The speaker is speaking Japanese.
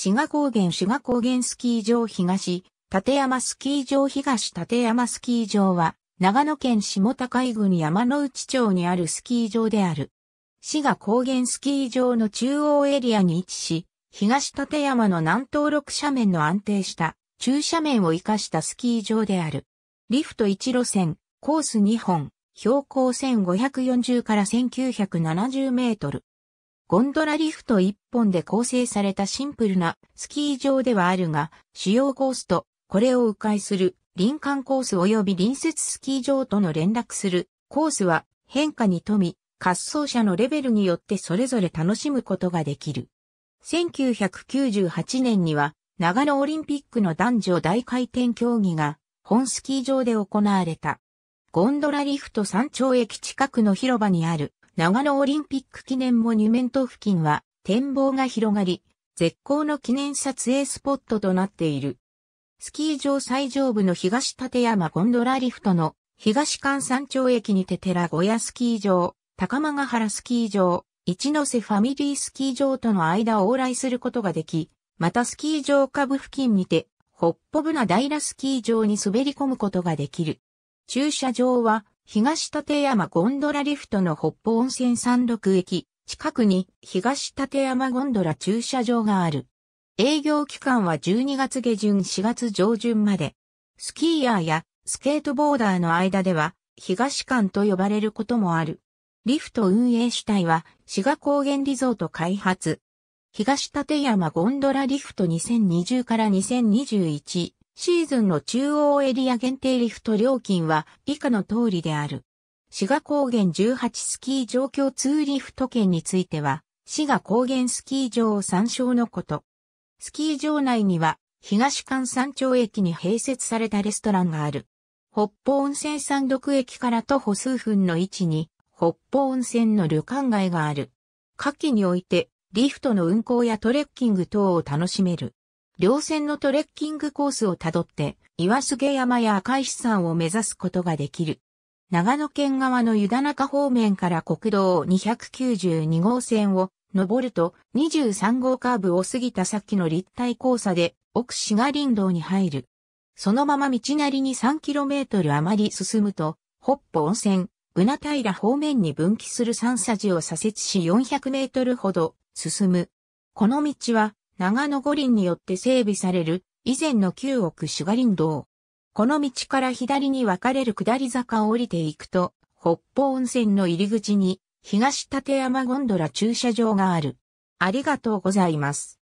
志賀高原志賀高原スキー場東、立山スキー場東立山スキー場は、長野県下高井郡山の内町にあるスキー場である。志賀高原スキー場の中央エリアに位置し、東立山の南東6斜面の安定した中斜面を生かしたスキー場である。リフト1路線、コース2本、標高1540から1970メートル。ゴンドラリフト1本で構成されたシンプルなスキー場ではあるが、主要コースとこれを迂回する林間コース及び隣接スキー場との連絡するコースは変化に富み、滑走者のレベルによってそれぞれ楽しむことができる。1998年には長野オリンピックの男女大回転競技が本スキー場で行われた。ゴンドラリフト山頂駅近くの広場にある長野オリンピック記念モニュメント付近は展望が広がり、絶好の記念撮影スポットとなっている。スキー場最上部の東立山ゴンドラリフトの東関山頂駅にて寺小屋スキー場、高間ヶ原スキー場、一ノ瀬ファミリースキー場との間を往来することができ、またスキー場下部付近にて、ホッポブナ平スキー場に滑り込むことができる。駐車場は東立山ゴンドラリフトの北方温泉山麓駅、近くに東立山ゴンドラ駐車場がある。営業期間は12月下旬4月上旬まで。スキーヤーやスケートボーダーの間では東館と呼ばれることもある。リフト運営主体は志賀高原リゾート開発。東立山ゴンドラリフト2020から2021シーズンの中央エリア限定リフト料金は以下の通りである。滋賀高原18スキー況ツーリフト券については、滋賀高原スキー場を参照のこと。スキー場内には、東関山頂駅に併設されたレストランがある。北方温泉山麓駅から徒歩数分の位置に、北方温泉の旅館街がある。夏季において、リフトの運行やトレッキング等を楽しめる。稜線のトレッキングコースをたどって、岩菅山や赤石山を目指すことができる。長野県側の湯田中方面から国道292号線を登ると23号カーブを過ぎた先の立体交差で奥志賀林道に入る。そのまま道なりに 3km 余り進むと、北方温泉、うな平方面に分岐する三差寺を左折し 400m ほど進む。この道は長野五輪によって整備される以前の旧奥朱賀林道。この道から左に分かれる下り坂を降りていくと、北方温泉の入り口に東立山ゴンドラ駐車場がある。ありがとうございます。